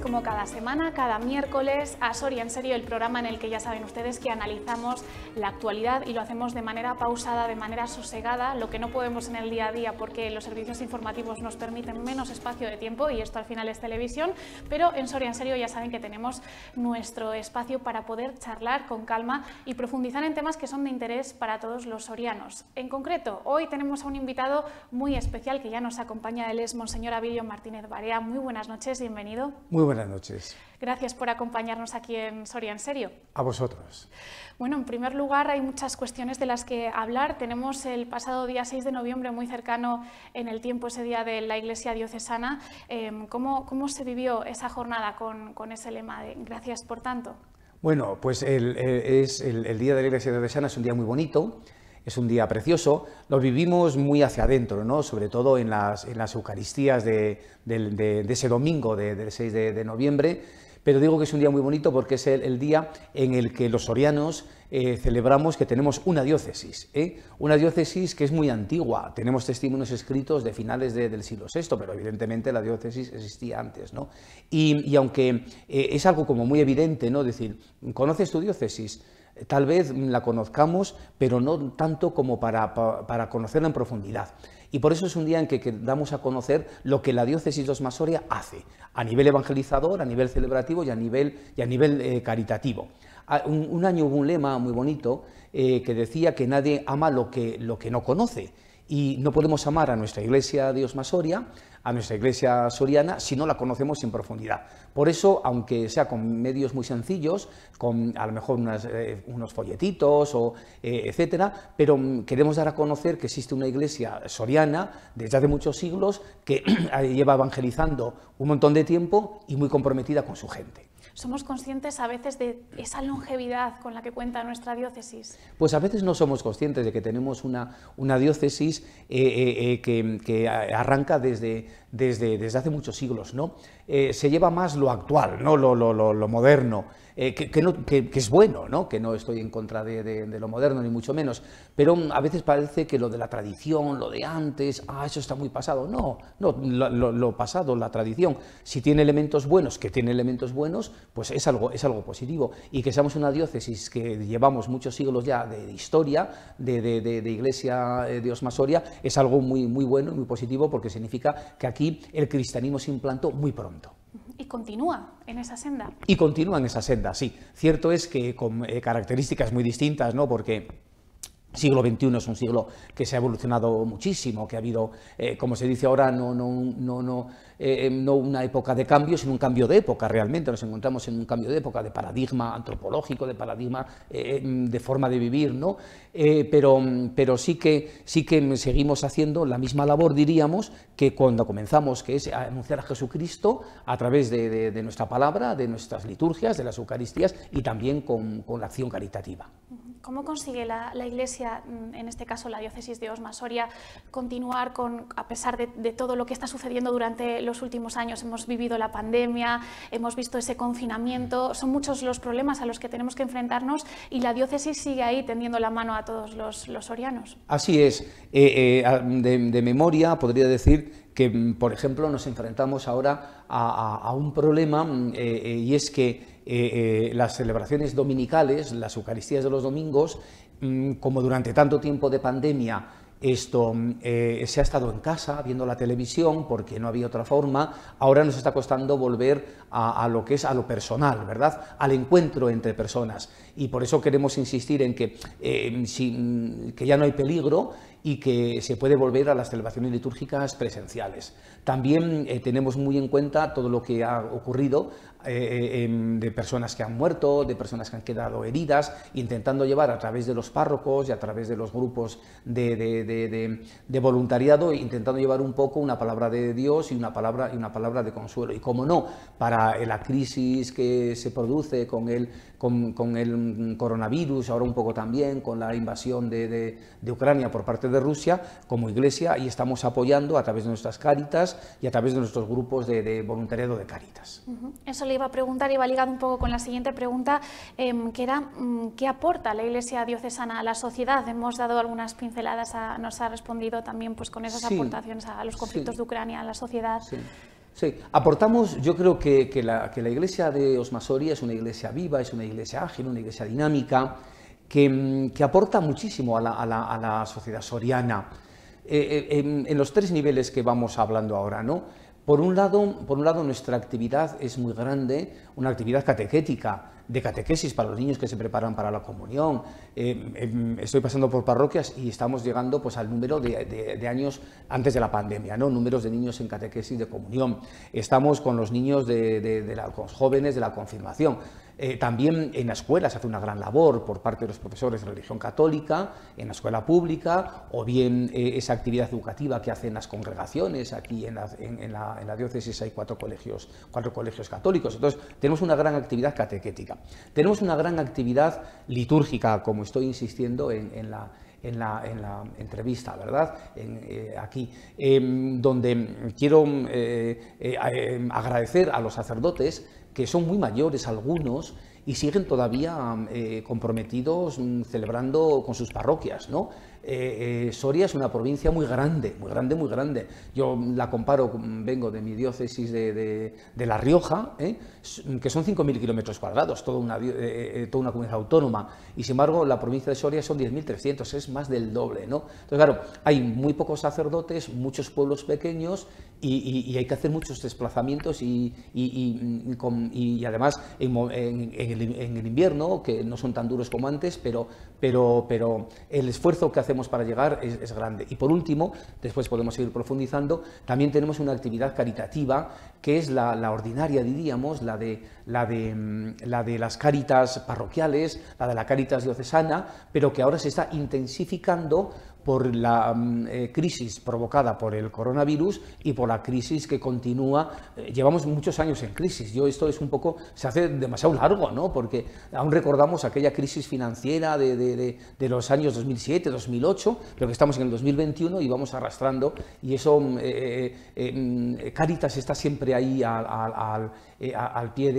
como cada semana, cada miércoles, a Soria en serio, el programa en el que ya saben ustedes que analizamos la actualidad y lo hacemos de manera pausada, de manera sosegada, lo que no podemos en el día a día porque los servicios informativos nos permiten menos espacio de tiempo y esto al final es televisión, pero en Soria en serio ya saben que tenemos nuestro espacio para poder charlar con calma y profundizar en temas que son de interés para todos los sorianos. En concreto, hoy tenemos a un invitado muy especial que ya nos acompaña, él es Monseñor Avilio Martínez Barea. Muy buenas noches, bienvenido. Muy buenas noches. Gracias por acompañarnos aquí en Soria en Serio. A vosotros. Bueno, en primer lugar, hay muchas cuestiones de las que hablar. Tenemos el pasado día 6 de noviembre, muy cercano en el tiempo, ese día de la Iglesia Diocesana. Em, ¿cómo, se vivió esa jornada con, ese lema de gracias por tanto? Bueno, pues eh, es el, Día de la Iglesia Diocesana es un día muy bonito es un día precioso, lo vivimos muy hacia adentro, ¿no? sobre todo en las, Eucaristías de, ese domingo, del 6 de, noviembre, pero digo que es un día muy bonito porque es el, día en el que los sorianos eh, celebramos que tenemos una diócesis, ¿eh? una diócesis que es muy antigua, tenemos testimonios escritos de finales del siglo VI, pero evidentemente la diócesis existía antes, ¿no? y, aunque eh, es algo como muy evidente, ¿no? decir, ¿conoces tu diócesis?, tal vez la conozcamos, pero no tanto como para, conocerla en profundidad. Y por eso es un día en que, damos a conocer lo que la diócesis de Osmasoria hace, a nivel evangelizador, a nivel celebrativo y a nivel, y a nivel eh, caritativo. Ah, un, año hubo un lema muy bonito eh, que decía que nadie ama lo que no conoce y no podemos amar a nuestra iglesia diosmasoria, soria a nuestra iglesia soriana, si no la conocemos en profundidad. Por eso, aunque sea con medios muy sencillos, con a lo mejor eh, unos folletitos, o, eh, etcétera, pero mm, queremos dar a conocer que existe una iglesia soriana desde hace muchos siglos que lleva evangelizando un montón de tiempo y muy comprometida con su gente. ¿Somos conscientes a veces de esa longevidad con la que cuenta nuestra diócesis? Pues a veces no somos conscientes de que tenemos una, diócesis eh, eh, eh, que, arranca desde desde, desde hace muchos siglos, ¿no? Eh, se lleva más lo actual, ¿no? Lo, lo, lo, moderno, eh, que, que, no, es bueno, ¿no? Que no estoy en contra de, de, lo moderno, ni mucho menos. Pero a veces parece que lo de la tradición, lo de antes, ah, eso está muy pasado. No, no, lo, pasado, la tradición, si tiene elementos buenos, que tiene elementos buenos, pues es algo, es algo positivo. Y que seamos una diócesis que llevamos muchos siglos ya de, de historia, de, iglesia eh, diosmasoria, es algo muy, muy bueno y muy positivo porque significa que aquí el cristianismo se implantó muy pronto. Y continúa en esa senda. Y continúa en esa senda, sí. Cierto es que con eh, características muy distintas, ¿no? Porque siglo XXI es un siglo que se ha evolucionado muchísimo, que ha habido, eh, como se dice ahora, no, no, eh, no, una época de cambio, sino un cambio de época realmente. Nos encontramos en un cambio de época, de paradigma antropológico, de paradigma eh, de forma de vivir, ¿no? pero sí, que, sí que seguimos haciendo la misma labor, diríamos, que cuando comenzamos, que es anunciar a Jesucristo a través de, nuestra palabra, de nuestras liturgias, de las Eucaristías y también con, con la acción caritativa. ¿Cómo consigue la, Iglesia, mm, en este caso la diócesis de Osma Soria, continuar con, a pesar de, todo lo que está sucediendo durante los últimos años? Hemos vivido la pandemia, hemos visto ese confinamiento, mm. son muchos los problemas a los que tenemos que enfrentarnos y la diócesis sigue ahí tendiendo la mano a todos los, los sorianos. Así es. Eh, eh, de, memoria podría decir que, mm, por ejemplo, nos enfrentamos ahora a, un problema eh, y es que eh, eh, las celebraciones dominicales, las Eucaristías de los domingos, mm, como durante tanto tiempo de pandemia esto mm, eh, se ha estado en casa viendo la televisión porque no había otra forma, ahora nos está costando volver a, lo que es a lo personal, ¿verdad? Al encuentro entre personas. Y por eso queremos insistir en que, mm, que ya no hay peligro y que se puede volver a las celebraciones litúrgicas presenciales. También eh, tenemos muy en cuenta todo lo que ha ocurrido eh, eh, de personas que han muerto, de personas que han quedado heridas, intentando llevar a través de los párrocos y a través de los grupos de, voluntariado, intentando llevar un poco una palabra de Dios y una palabra, y una palabra de consuelo. Y como no, para la crisis que se produce con el, con, con el coronavirus, ahora un poco también, con la invasión de Ucrania por parte de de Rusia, como iglesia, y estamos apoyando a través de nuestras Cáritas y a través de nuestros grupos de, voluntariado de Cáritas. Eso le iba a preguntar, y va ligado un poco con la siguiente pregunta, em, que era, mm, ¿qué aporta la iglesia diocesana a la sociedad? Hemos dado algunas pinceladas, nos ha respondido también pues, con esas aportaciones a los conflictos de Ucrania, a la sociedad. Sí. aportamos, yo creo que, que, la, iglesia de Osmasoria es una iglesia viva, es una iglesia ágil, una iglesia dinámica, Mm, que, aporta muchísimo a la, sociedad soriana eh, eh, en, los tres niveles que vamos hablando ahora, ¿no? Por un, lado, por un lado, nuestra actividad es muy grande, una actividad catequética, de catequesis para los niños que se preparan para la comunión. Eh, em, estoy pasando por parroquias y estamos llegando pues, al número de, años antes de la pandemia, ¿no? números de niños en catequesis de comunión. Estamos con los niños de, los jóvenes de la confirmación. Eh, también en la escuela se hace una gran labor por parte de los profesores de religión católica, en la escuela pública, o bien eh, esa actividad educativa que hacen las congregaciones. Aquí en la, diócesis hay cuatro colegios, cuatro colegios católicos. Entonces, tenemos una gran actividad catequética. Tenemos una gran actividad litúrgica, como estoy insistiendo en la entrevista, ¿verdad? Eh, aquí, em, donde quiero em, agradecer a los sacerdotes que son muy mayores algunos y siguen todavía eh, comprometidos mm, celebrando con sus parroquias, ¿no? Eh, eh, Soria es una provincia muy grande, muy grande, muy grande. Yo la comparo, vengo de mi diócesis de, La Rioja, ¿eh? que son 5.000 kilómetros cuadrados, toda una, comunidad autónoma, y sin embargo la provincia de Soria son 10.300, es más del doble. ¿no? Entonces, claro, hay muy pocos sacerdotes, muchos pueblos pequeños, y, hay que hacer muchos desplazamientos, y, y además en, el, invierno, que no son tan duros como antes, pero, pero, pero el esfuerzo que hace hacemos para llegar es, grande. Y por último, después podemos seguir profundizando, también tenemos una actividad caritativa que es la, ordinaria, diríamos, la de, la, de, mm, la de las caritas parroquiales, la de la caritas diocesana, pero que ahora se está intensificando por la mm, eh, crisis provocada por el coronavirus y por la crisis que continúa. Eh, llevamos muchos años en crisis. Yo esto es un poco, se hace demasiado largo, ¿no? Porque aún recordamos aquella crisis financiera de, los años 2007, 2008, lo que estamos en el 2021 y vamos arrastrando. Y eso, mm, eh, mm, Caritas está siempre ahí al eh, al pie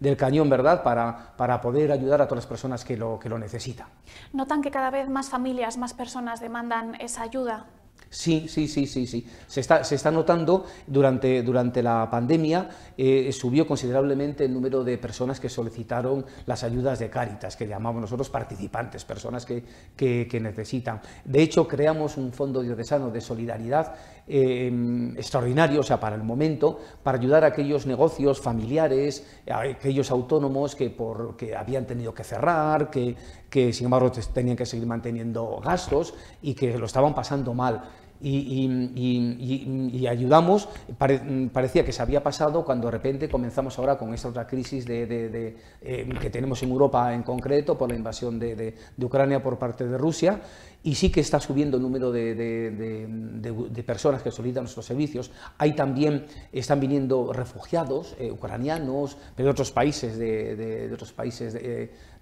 del cañón, ¿verdad?, para, para poder ayudar a todas las personas que lo, lo necesitan. ¿Notan que cada vez más familias, más personas demandan esa ayuda? Sí, sí, sí, sí, sí. Se está, notando durante, durante la pandemia, eh, subió considerablemente el número de personas que solicitaron las ayudas de Cáritas, que llamamos nosotros participantes, personas que, necesitan. De hecho, creamos un fondo diocesano de solidaridad Em, extraordinario, o sea, para el momento, para ayudar a aquellos negocios familiares, a aquellos autónomos que, por, que habían tenido que cerrar, que, que sin embargo tenían que seguir manteniendo gastos y que lo estaban pasando mal. Y, ayudamos. parecía que se había pasado cuando de repente comenzamos ahora con esta otra crisis de, em, que tenemos en Europa en concreto por la invasión de, Ucrania por parte de Rusia y sí que está subiendo el número de, de, personas que solicitan nuestros servicios. Hay también, están viniendo refugiados eh, ucranianos, pero de otros países, de, otros países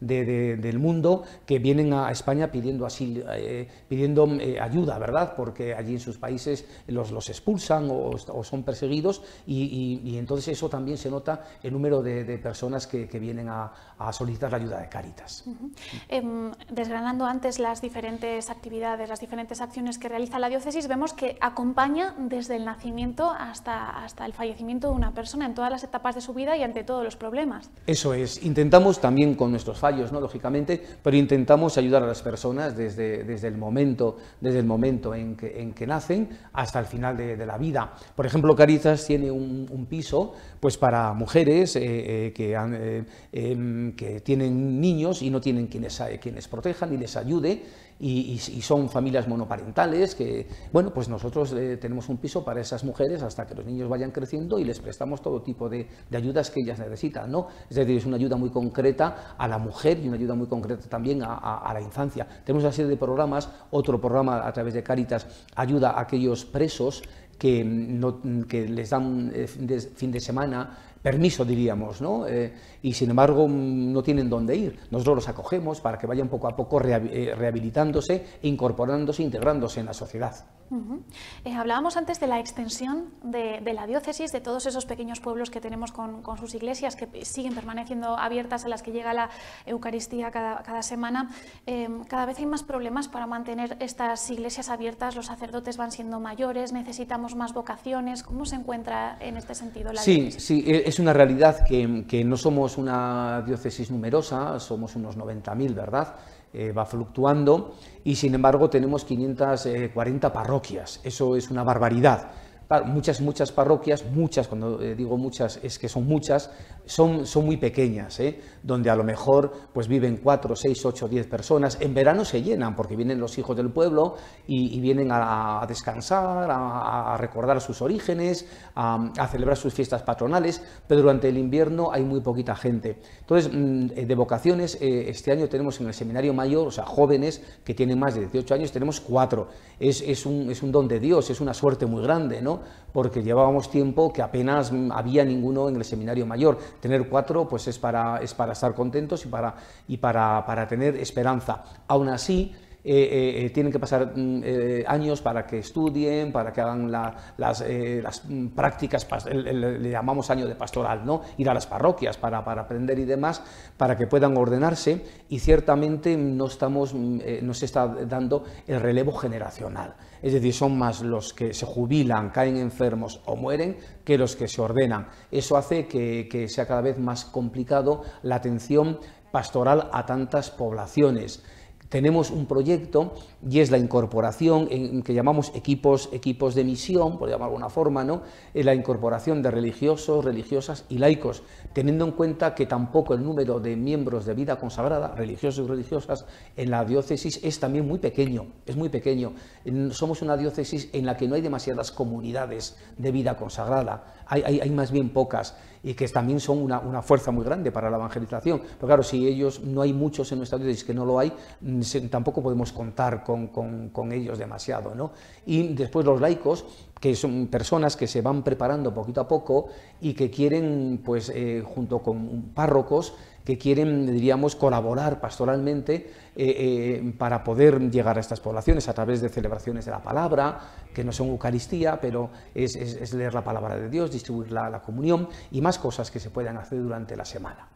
del mundo, que vienen a España pidiendo, asilo, eh, pidiendo eh, ayuda, ¿verdad? Porque allí en sus países los, los expulsan o, son perseguidos y, y, entonces eso también se nota el número de, personas que, que vienen a, a, solicitar la ayuda de Caritas. Em, desgranando antes las diferentes actividades, las diferentes acciones que realiza la diócesis, vemos que acompaña desde el nacimiento hasta, hasta el fallecimiento de una persona en todas las etapas de su vida y ante todos los problemas. Eso es, intentamos también con nuestros fallos, ¿no? lógicamente, pero intentamos ayudar a las personas desde, desde, el, momento, desde el momento en que, nacen hasta el final de, la vida. Por ejemplo, Caritas tiene un, piso pues para mujeres eh, eh, que, eh, em, que tienen niños y no tienen quienes, quienes protejan y les ayude y y son familias monoparentales que, bueno, pues nosotros eh, tenemos un piso para esas mujeres hasta que los niños vayan creciendo y les prestamos todo tipo de, ayudas que ellas necesitan, ¿no? Es decir, es una ayuda muy concreta a la mujer y una ayuda muy concreta también a, la infancia. Tenemos una serie de programas, otro programa a través de Caritas ayuda a aquellos presos que, mm, no, les dan eh, fin de semana permiso, diríamos, ¿no? Eh, y sin embargo mm, no tienen dónde ir. Nosotros los acogemos para que vayan poco a poco eh, rehabilitándose, incorporándose, integrándose en la sociedad. Eh, hablábamos antes de la extensión de, la diócesis, de todos esos pequeños pueblos que tenemos con, sus iglesias que siguen permaneciendo abiertas, a las que llega la Eucaristía cada, semana. Em, cada vez hay más problemas para mantener estas iglesias abiertas, los sacerdotes van siendo mayores, necesitamos más vocaciones. ¿Cómo se encuentra en este sentido la diócesis? Sí, e, es es una realidad que, no somos una diócesis numerosa, somos unos 90.000, ¿verdad? Eh, va fluctuando y sin embargo tenemos 540 eh, parroquias. Eso es una barbaridad muchas, muchas parroquias, muchas, cuando eh, digo muchas, es que son muchas, son, son muy pequeñas, ¿eh? donde a lo mejor pues viven cuatro, seis, ocho, diez personas. En verano se llenan porque vienen los hijos del pueblo y, vienen a, descansar, a, recordar sus orígenes, a, celebrar sus fiestas patronales, pero durante el invierno hay muy poquita gente. Entonces, mm, eh, de vocaciones, este año tenemos en el seminario mayor, o sea, jóvenes que tienen más de 18 años, tenemos cuatro. Es, es, un, es un don de Dios, es una suerte muy grande, ¿no? porque llevábamos tiempo que apenas había ninguno en el seminario mayor. Tener cuatro pues es para, es para estar contentos y para, y para tener esperanza. Aún así, eh, eh, eh, tienen que pasar mm, años para que estudien, para que hagan las, mm, prácticas, le llamamos año de pastoral, ¿no? ir a las parroquias para, aprender y demás, para que puedan ordenarse y ciertamente no, estamos, mm, se está dando el relevo generacional. Es decir, son más los que se jubilan, caen enfermos o mueren que los que se ordenan. Eso hace que sea cada vez más complicado la atención pastoral a tantas poblaciones tenemos un proyecto y es la incorporación en, que llamamos equipos, equipos de misión, por llamar de alguna forma, ¿no? Eh, la incorporación de religiosos, religiosas y laicos, teniendo en cuenta que tampoco el número de miembros de vida consagrada, religiosos y religiosas, en la diócesis es también muy pequeño, es muy pequeño. Somos una diócesis en la que no hay demasiadas comunidades de vida consagrada, hay más bien pocas y que también son una, fuerza muy grande para la evangelización. Pero claro, si ellos no hay muchos en nuestra es que no lo hay, mm, tampoco podemos contar con, ellos demasiado. ¿no? Y después los laicos, que son personas que se van preparando poquito a poco y que quieren, pues, eh, junto con párrocos, que quieren, diríamos, colaborar pastoralmente eh, eh, para poder llegar a estas poblaciones a través de celebraciones de la palabra, que no son Eucaristía, pero es, leer la palabra de Dios, distribuir a la comunión y más cosas que se puedan hacer durante la semana.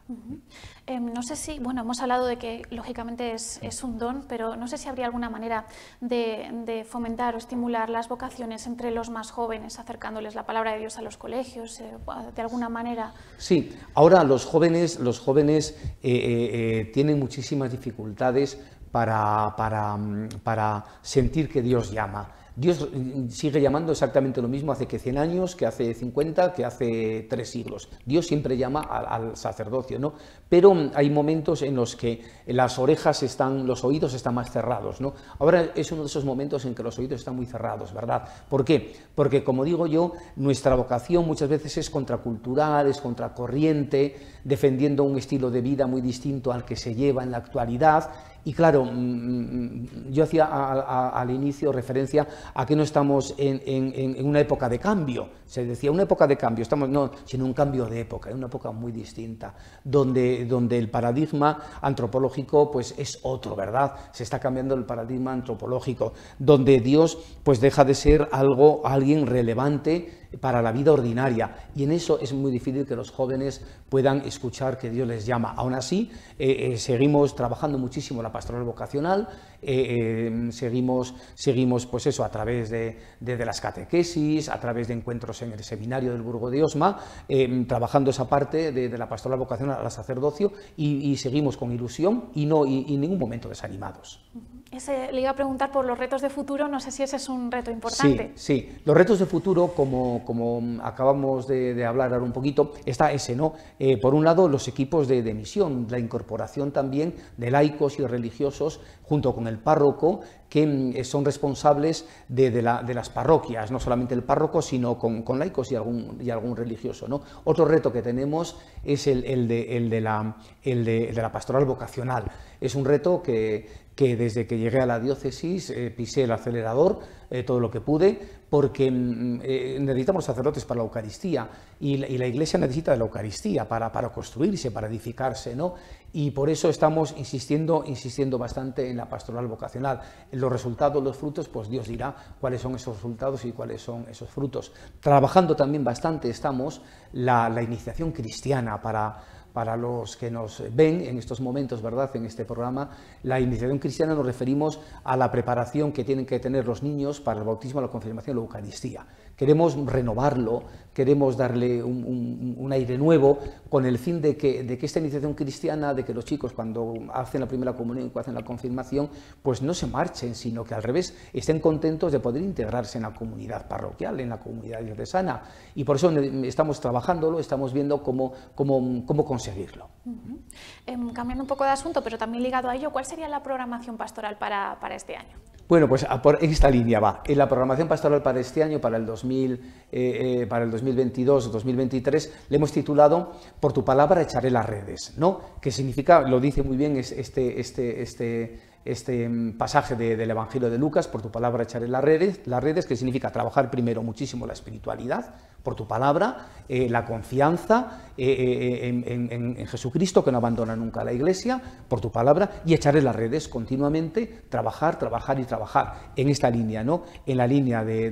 Em, no sé si, bueno, hemos hablado de que lógicamente es, un don, pero no sé si habría alguna manera de, fomentar o estimular las vocaciones entre los más jóvenes, acercándoles la palabra de Dios a los colegios, eh, de alguna manera. Sí, ahora los jóvenes, los jóvenes eh, eh, tienen muchísimas dificultades mm, para sentir que Dios llama. Dios eh, sigue llamando exactamente lo mismo hace que 100 años, que hace 50, que hace 3 siglos. Dios siempre llama al, sacerdocio, ¿no? Pero mm, hay momentos en los que las orejas están, los oídos están más cerrados, ¿no? Ahora es uno de esos momentos en que los oídos están muy cerrados, ¿verdad? ¿Por qué? Porque, como digo yo, nuestra vocación muchas veces es contracultural, es contracorriente, defendiendo un estilo de vida muy distinto al que se lleva en la actualidad, y claro, mm, mm, mm, yo hacía al inicio referencia a que no estamos en, una época de cambio. Se decía una época de cambio, estamos no, sino un cambio de época, una época muy distinta, donde, donde el paradigma antropológico pues, es otro, ¿verdad? Se está cambiando el paradigma antropológico, donde Dios pues, deja de ser algo, alguien relevante para la vida ordinaria. Y en eso es muy difícil que los jóvenes puedan escuchar que Dios les llama. Aún así, eh, eh, seguimos trabajando muchísimo la pastoral vocacional eh, em, seguimos, seguimos pues eso, a través de, las catequesis, a través de encuentros en el seminario del Burgo de Osma, em, trabajando esa parte de, la pastoral vocación al sacerdocio y, seguimos con ilusión y no en y, ningún momento desanimados. le iba a preguntar por los retos de futuro, no sé si ese es un reto importante. Sí, sí. los retos de futuro, como, como mm, acabamos de, hablar ahora un poquito, está ese, ¿no? Eh, por un lado, los equipos de, de, misión, la incorporación también de laicos y religiosos junto con el párroco, que mm, eh, son responsables de, las parroquias, no solamente el párroco, sino con, laicos y algún, religioso. ¿no? Otro reto que tenemos es el, de, la, el de la pastoral vocacional. Es un reto que que desde que llegué a la diócesis eh, pisé el acelerador eh, todo lo que pude, porque mm, eh, necesitamos sacerdotes para la Eucaristía y la, Iglesia necesita de la Eucaristía para, para, construirse, para edificarse, ¿no? Y por eso estamos insistiendo, insistiendo bastante en la pastoral vocacional. Los resultados, los frutos, pues Dios dirá cuáles son esos resultados y cuáles son esos frutos. Trabajando también bastante estamos la, la iniciación cristiana para para los que nos ven en estos momentos, ¿verdad? En este programa, la iniciación cristiana nos referimos a la preparación que tienen que tener los niños para el bautismo, la confirmación, la Eucaristía. Queremos renovarlo, queremos darle un, aire nuevo con el fin de que, esta iniciación cristiana, de que los chicos cuando hacen la primera comunión, y cuando hacen la confirmación, pues no se marchen, sino que al revés estén contentos de poder integrarse en la comunidad parroquial, en la comunidad diocesana. Y por eso estamos trabajándolo, estamos viendo cómo, cómo, conseguirlo. Em, cambiando un poco de asunto, pero también ligado a ello, ¿cuál sería la programación pastoral para este año? Bueno, pues por esta línea va. En la programación pastoral para este año, para el, 2000, eh, eh, para el 2022 2023, le hemos titulado Por tu palabra echaré las redes, ¿no? Que significa, lo dice muy bien este, este, este este mm, pasaje del Evangelio de Lucas, por tu palabra echaré las redes, las redes, que significa trabajar primero muchísimo la espiritualidad, por tu palabra, eh, la confianza eh, eh, en, Jesucristo, que no abandona nunca la iglesia, por tu palabra, y echaré las redes continuamente, trabajar, trabajar y trabajar en esta línea, ¿no? en la línea de,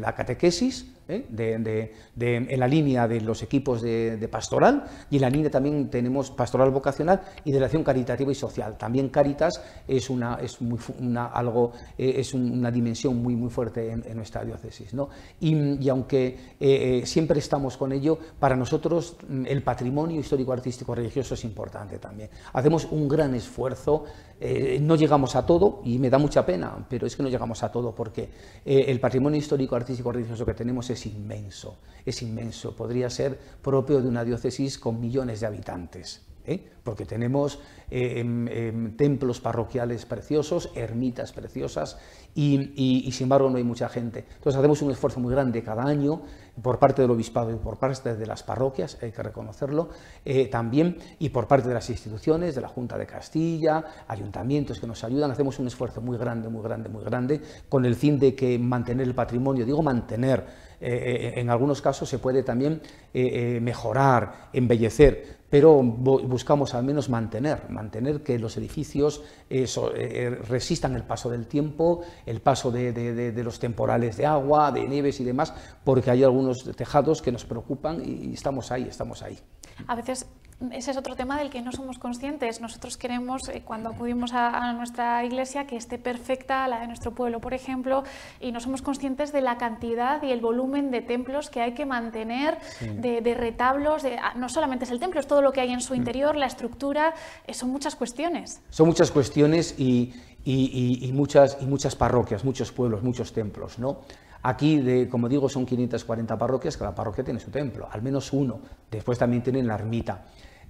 la, catequesis, en la línea de los equipos de, pastoral, y en la línea también tenemos pastoral vocacional y de la acción caritativa y social, también Caritas es, una, algo, eh, es una dimensión muy, muy fuerte en, nuestra diócesis. ¿no? Y, aunque eh, eh, siempre estamos con ello, para nosotros mm, el patrimonio histórico, artístico, religioso es importante también. Hacemos un gran esfuerzo, no llegamos a todo y me da mucha pena, pero es que no llegamos a todo porque el patrimonio histórico, artístico, religioso que tenemos es inmenso, es inmenso, podría ser propio de una diócesis con millones de habitantes. ¿eh? porque tenemos em, em, templos parroquiales preciosos, ermitas preciosas, y, y, sin embargo no hay mucha gente. Entonces hacemos un esfuerzo muy grande cada año por parte del obispado y por parte de las parroquias, hay que reconocerlo eh, también, y por parte de las instituciones, de la Junta de Castilla, ayuntamientos que nos ayudan, hacemos un esfuerzo muy grande, muy grande, muy grande, con el fin de que mantener el patrimonio, digo mantener, eh, en algunos casos se puede también eh, eh, mejorar, embellecer, pero buscamos al menos mantener, mantener que los edificios resistan el paso del tiempo, el paso de, los temporales de agua, de nieves y demás, porque hay algunos tejados que nos preocupan y, y estamos ahí, estamos ahí. A veces ese es otro tema del que no somos conscientes. Nosotros queremos, eh, cuando acudimos a, nuestra iglesia, que esté perfecta la de nuestro pueblo, por ejemplo, y no somos conscientes de la cantidad y el volumen de templos que hay que mantener, de, retablos, ah, no solamente es el templo, es todo lo que hay en su mm. interior, la estructura, eh, son muchas cuestiones. Son muchas cuestiones y, y, muchas, y muchas parroquias, muchos pueblos, muchos templos, ¿no? Aquí, de, como digo, son 540 parroquias, cada parroquia tiene su templo, al menos uno. Después también tienen la ermita.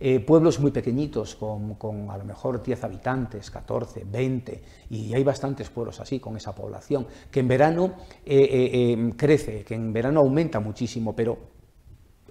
Eh, pueblos muy pequeñitos, con, a lo mejor 10 habitantes, 14, 20, y hay bastantes pueblos así, con esa población, que en verano eh, eh, crece, que en verano aumenta muchísimo, pero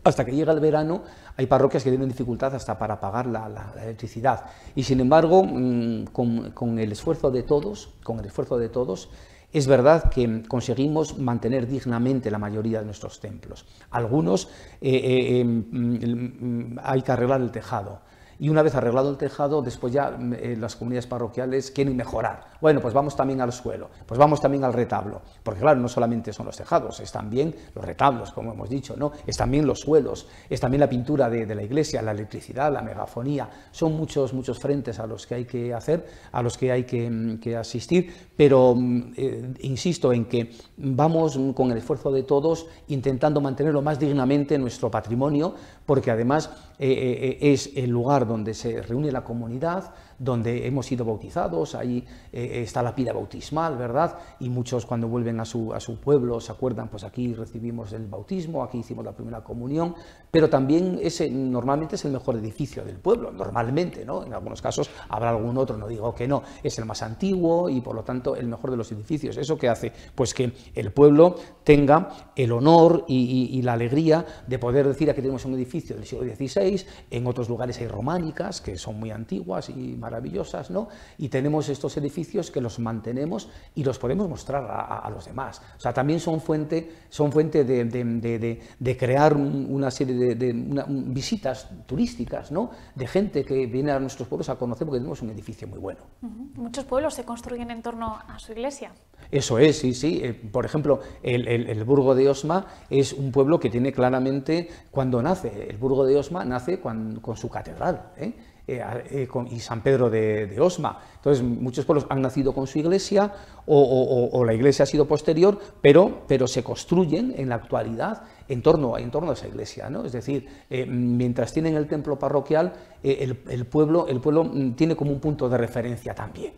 hasta que llega el verano, hay parroquias que tienen dificultad hasta para pagar la, electricidad. Y sin embargo, mm, con, el esfuerzo de todos, con el esfuerzo de todos, es verdad que conseguimos mantener dignamente la mayoría de nuestros templos. Algunos eh, eh, eh, mm, mm, hay que arreglar el tejado, y una vez arreglado el tejado, después ya mm, eh, las comunidades parroquiales quieren mejorar. Bueno, pues vamos también al suelo, pues vamos también al retablo, porque claro, no solamente son los tejados, están bien los retablos, como hemos dicho, ¿no? Es también los suelos, es también la pintura de, la iglesia, la electricidad, la megafonía, son muchos, muchos frentes a los que hay que hacer, a los que hay que, mm, asistir, pero mm, eh, insisto en que vamos con el esfuerzo de todos intentando mantenerlo más dignamente nuestro patrimonio, porque además eh, eh, eh, es el lugar donde se reúne la comunidad, donde hemos sido bautizados, ahí eh, está la pila bautismal, ¿verdad? Y muchos cuando vuelven a su, a su pueblo se acuerdan, pues aquí recibimos el bautismo, aquí hicimos la primera comunión, pero también ese normalmente es el mejor edificio del pueblo, normalmente, ¿no? En algunos casos habrá algún otro, no digo que no, es el más antiguo y por lo tanto el mejor de los edificios. ¿Eso que hace? Pues que el pueblo tenga el honor y, y la alegría de poder decir aquí tenemos un edificio del siglo XVI, en otros lugares hay románicas que son muy antiguas y maravillosas, maravillosas, ¿no? Y tenemos estos edificios que los mantenemos y los podemos mostrar a, los demás. O sea, también son fuente, son fuente de, crear una serie de, visitas turísticas, ¿no? De gente que viene a nuestros pueblos a conocer porque tenemos un edificio muy bueno. Muchos pueblos se construyen en torno a su iglesia. Eso es, sí, sí. Eh, por ejemplo, el, Burgo de Osma es un pueblo que tiene claramente cuando nace. El Burgo de Osma nace con, con su catedral. ¿eh? Eh, eh, con, y San Pedro de, Osma. Entonces, muchos pueblos han nacido con su iglesia o, la iglesia ha sido posterior, pero, pero se construyen en la actualidad en torno, a esa iglesia. ¿no? Es decir, eh, mientras tienen el templo parroquial, el, pueblo, el pueblo mm, tiene como un punto de referencia también.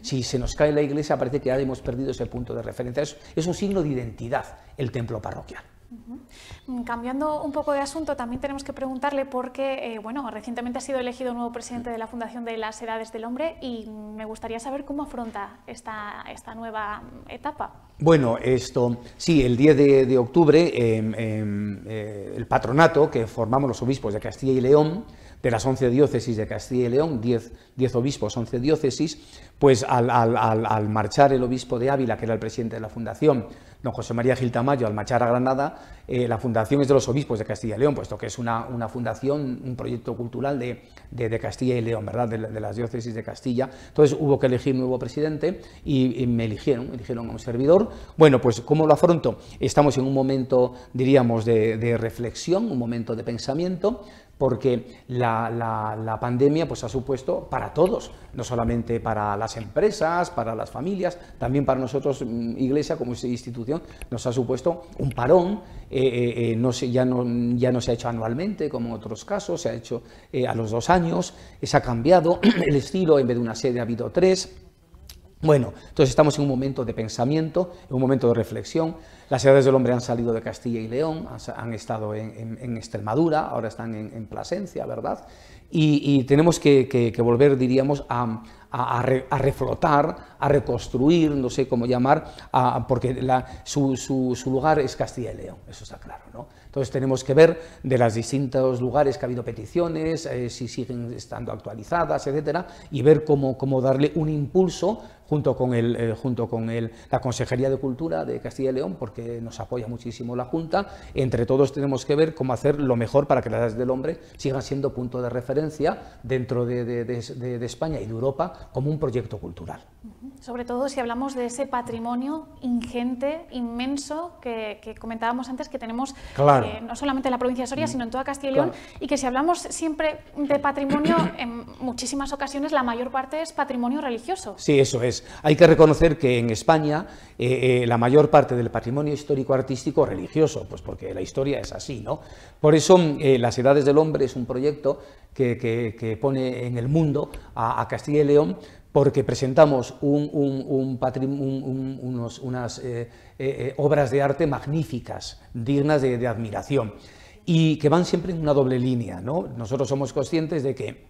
Si se nos cae la iglesia, parece que ya hemos perdido ese punto de referencia. es un signo de identidad el templo parroquial. Mm, cambiando un poco de asunto, también tenemos que preguntarle por qué, eh, bueno, recientemente ha sido elegido nuevo presidente de la Fundación de las Edades del Hombre y me gustaría saber cómo afronta esta, nueva etapa. Bueno, esto sí, el 10 de, octubre em, em, eh, el patronato que formamos los obispos de Castilla y León, de las 11 diócesis de Castilla y León, 10, obispos, 11 diócesis, pues al marchar el obispo de Ávila, que era el presidente de la Fundación, don José María Gil Tamayo al marchar a Granada, eh, la fundación es de los obispos de Castilla y León, puesto que es una, fundación, un proyecto cultural de, Castilla y León, ¿verdad? De, las diócesis de Castilla. Entonces hubo que elegir nuevo presidente y, me eligieron, eligieron a un servidor. Bueno, pues ¿cómo lo afronto? Estamos en un momento, diríamos, de reflexión, un momento de pensamiento porque la, pandemia pues, ha supuesto para todos, no solamente para las empresas, para las familias, también para nosotros, mm, Iglesia como institución, nos ha supuesto un parón, eh, eh, eh, no ya, no, ya no se ha hecho anualmente como en otros casos, se ha hecho a los dos años, se ha cambiado el estilo, en vez de una sede ha habido tres bueno, entonces estamos en un momento de pensamiento, en un momento de reflexión. Las edades del hombre han salido de Castilla y León, han, estado en, Extremadura, ahora están en, Plasencia, ¿verdad? Y, tenemos que, volver, diríamos, a, a, reflotar, a reconstruir, no sé cómo llamar, porque su, lugar es Castilla y León, eso está claro. ¿no? Entonces tenemos que ver de los distintos lugares que ha habido peticiones, eh, si siguen estando actualizadas, etcétera, y ver cómo, darle un impulso eh, junto con, el, la Consejería de Cultura de Castilla y León, porque nos apoya muchísimo la Junta. Entre todos tenemos que ver cómo hacer lo mejor para que las edades del hombre sigan siendo punto de referencia dentro de España y de Europa como un proyecto cultural. Sobre todo si hablamos de ese patrimonio ingente, inmenso, que, comentábamos antes que tenemos eh, no solamente en la provincia de Soria, mm. sino en toda Castilla y León, y que si hablamos siempre de patrimonio, en muchísimas ocasiones la mayor parte es patrimonio religioso. Sí, eso es. Hay que reconocer que en España eh, eh, la mayor parte del patrimonio histórico-artístico religioso, pues porque la historia es así, ¿no? Por eso mm, Las Edades del Hombre es un proyecto que, pone en el mundo a Castilla y León porque presentamos unas obras de arte magníficas, dignas de, de admiración, y que van siempre en una doble línea. ¿no? Nosotros somos conscientes de que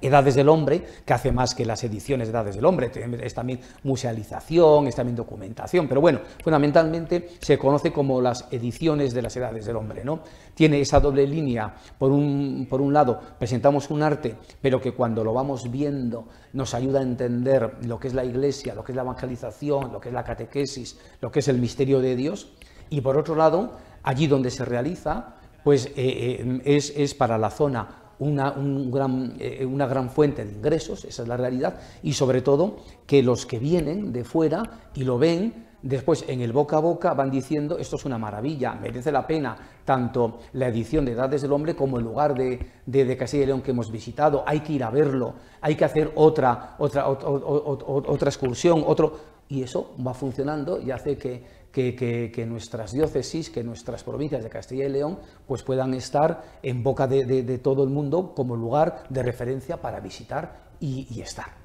Edades del Hombre, que hace más que las ediciones de Edades del Hombre, es también musealización, es también documentación, pero bueno, fundamentalmente se conoce como las ediciones de las Edades del Hombre, ¿no? Tiene esa doble línea, por un, lado presentamos un arte, pero que cuando lo vamos viendo nos ayuda a entender lo que es la Iglesia, lo que es la evangelización, lo que es la catequesis, lo que es el misterio de Dios, y por otro lado, allí donde se realiza, pues eh, eh, es, es para la zona una, un gran, eh, una gran fuente de ingresos, esa es la realidad, y sobre todo que los que vienen de fuera y lo ven, Después, en el boca a boca van diciendo, esto es una maravilla, merece la pena tanto la edición de Edades del Hombre como el lugar de, Castilla y León que hemos visitado, hay que ir a verlo, hay que hacer otra, otra, otra excursión, otro... Y eso va funcionando y hace que, nuestras diócesis, que nuestras provincias de Castilla y León, pues puedan estar en boca de, todo el mundo como lugar de referencia para visitar y estar.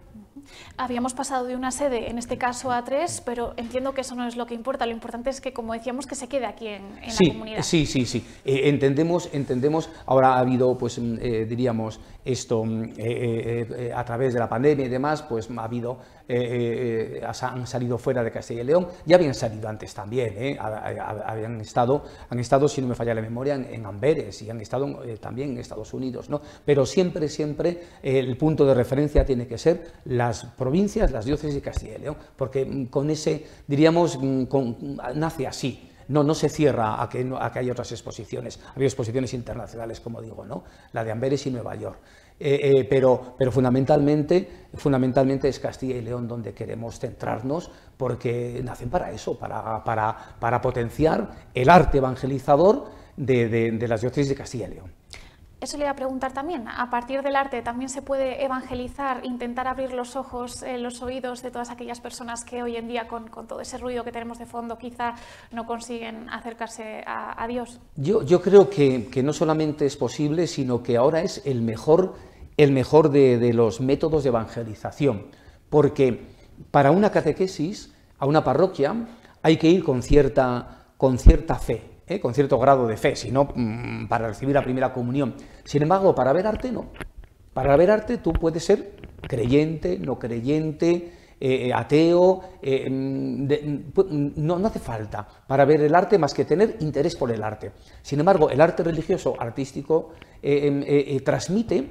Habíamos pasado de una sede, en este caso a tres, pero entiendo que eso no es lo que importa. Lo importante es que, como decíamos, que se quede aquí en, la comunidad. Sí, sí, sí. Eh, entendemos, entendemos. Ahora ha habido, pues, mm, eh, diríamos, esto mm, eh, a través de la pandemia y demás, pues ha habido eh, eh, eh, han salido fuera de Castilla y León, ya habían salido antes también, habían estado, han estado, si no me falla la memoria, en, Amberes y han estado también en Estados Unidos, ¿no? Pero siempre, siempre el punto de referencia tiene que ser las provincias, las diócesis de Castilla y León, porque mm, con ese, diríamos, mm, mm, nace así no, no se cierra a que, hay otras exposiciones. Ha exposiciones internacionales, como digo, ¿no? la de Amberes y Nueva York. Eh, eh, pero, fundamentalmente, fundamentalmente es Castilla y León donde queremos centrarnos porque nacen para eso, para, para, potenciar el arte evangelizador de, de las diócesis de Castilla y León. Eso le iba a preguntar también. A partir del arte también se puede evangelizar, intentar abrir los ojos, eh, los oídos de todas aquellas personas que hoy en día con, todo ese ruido que tenemos de fondo quizá no consiguen acercarse a, Dios. Yo, creo que, no solamente es posible, sino que ahora es el mejor, el mejor de, los métodos de evangelización. Porque para una catequesis, a una parroquia, hay que ir con cierta, con cierta fe eh, con cierto grado de fe, sino mm, para recibir la primera comunión. Sin embargo, para ver arte no. Para ver arte tú puedes ser creyente, no creyente, eh, eh, ateo, mm, mm, no, hace falta para ver el arte más que tener interés por el arte. Sin embargo, el arte religioso, artístico, em, transmite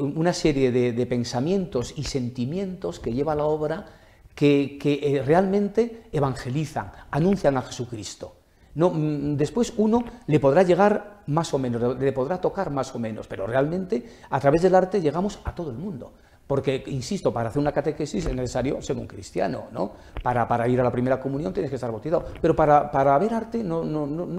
una serie de, pensamientos y sentimientos que lleva la obra que realmente evangelizan, anuncian a Jesucristo. No, mm, después uno le podrá llegar más o menos, le podrá tocar más o menos, pero realmente a través del arte llegamos a todo el mundo. Porque, insisto, para hacer una catequesis es necesario ser un cristiano, ¿no? Para, ir a la primera comunión tienes que estar bautizado. Pero para, ver arte no,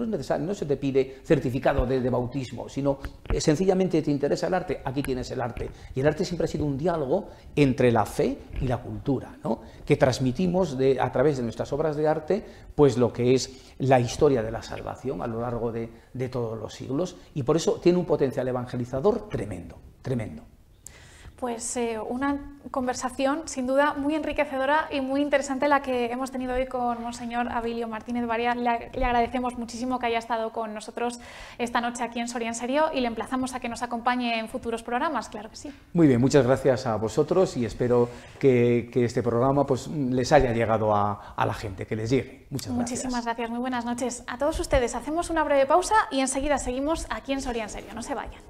es necesario, no se te pide certificado de, bautismo, sino eh, sencillamente te interesa el arte, aquí tienes el arte. Y el arte siempre ha sido un diálogo entre la fe y la cultura, ¿no? Que transmitimos de, a través de nuestras obras de arte, pues lo que es la historia de la salvación a lo largo de todos los siglos. Y por eso tiene un potencial evangelizador tremendo, tremendo pues eh, una conversación sin duda muy enriquecedora y muy interesante la que hemos tenido hoy con Monseñor Abilio Martínez Varián. Le, agradecemos muchísimo que haya estado con nosotros esta noche aquí en Soria en Serio y le emplazamos a que nos acompañe en futuros programas, claro que sí. Muy bien, muchas gracias a vosotros y espero que, este programa pues, les haya llegado a, la gente, que les llegue. Muchas gracias. Muchísimas gracias, muy buenas noches a todos ustedes. Hacemos una breve pausa y enseguida seguimos aquí en Soria en Serio. No se vayan.